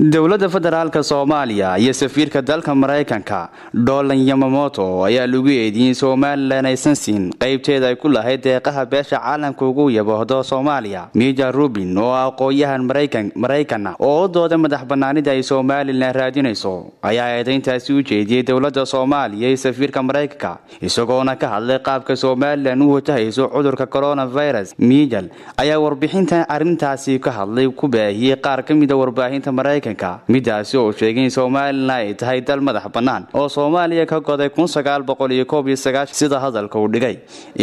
dowladda federaalka soomaaliya iyo safiirka dalka maraykanka dholan yamamoto ayaa lagu eedeeyey somalilan aysan siin qaybteeda ay ku lahayd deeqaha beesha caalamka ugu yabohdo soomaaliya miija rubin oo ah aqoon maraykanna ah, oo u dooda madax bannaanida ay somalilan raadinayso ayaa eedayntaasi u jeediyey dowladda soomaaliya iyo safiirka maraykanka isagoona ka hadlay qaabka somalilan u wajahayso cudurka coronavirus miijal ayaa warbixinta arrintaasi ka hadlay ku baahiyey qaar ka mida ah warbaahinta maraykan maraykanka midaasi oo sheegay in somaalilana ay tahay dal madax bannaan oo soomaaliya ka goday sida hadalka uu dhigay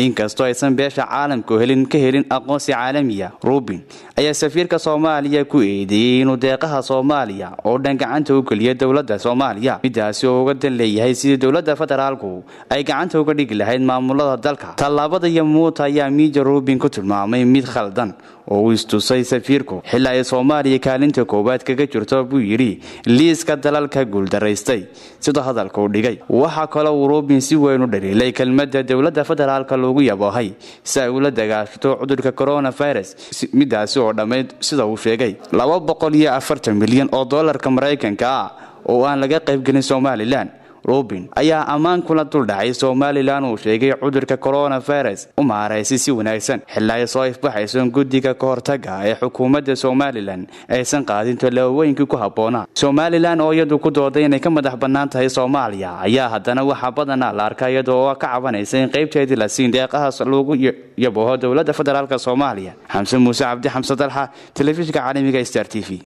inkastoo aysan beesha caalamku helin ka helin aqoonsi caalamiya rubin ayaa safiirka soomaaliya ku eedeeyey inuu deeqaha soomaaliya oo dhan gacanta u geliya dowladda soomaaliya midaasi oo uga dan leeyahay sidii dowladda federaalku ay gacanta uga dhigi lahayd maamulada dalka tallaabada iyo muuta ayaa miija rubin ku tilmaamay mid khaldan oo uu istusay safiirku xilaa ay soomaaliya kaalinta koowaad kaga jirto jirto buu yidhi liiska dalalka guuldaraystay siduu hadalka u dhigay waxaa kaloo ruubin si weyn u dhaliilay kelmadda dowladda federaalka loogu yaboohay si ay ula dagaashto cudurka coronavirus middaasi oo dhammayd sida uu sheegay boqol iyo afartan milyan oo dollarka maraykanka ah oo aan laga qaybgelin somalilan rubin ayaa ammaan kula duldhacay somalilan uu sheegay cudurka coronavirus u maaraysi si wanaagsan xilaayo soo ifbaxayson guddiga ka hortaga ee xukuumadda somalilan aysan qaadin tallaabooyinkii ku habboonaa somalilan oo iyadu ku dooday inay ka madax bannaan tahay soomaaliya ayaa haddana waxaa badanaa la arkaa iyada oo ka cabanaysa in qaybteedii la siin deeqahaas lagu yabaho dowladda federaalk soomaaliya xamse muuse cabdi xamse dalxa telefishinka caalamiga star t v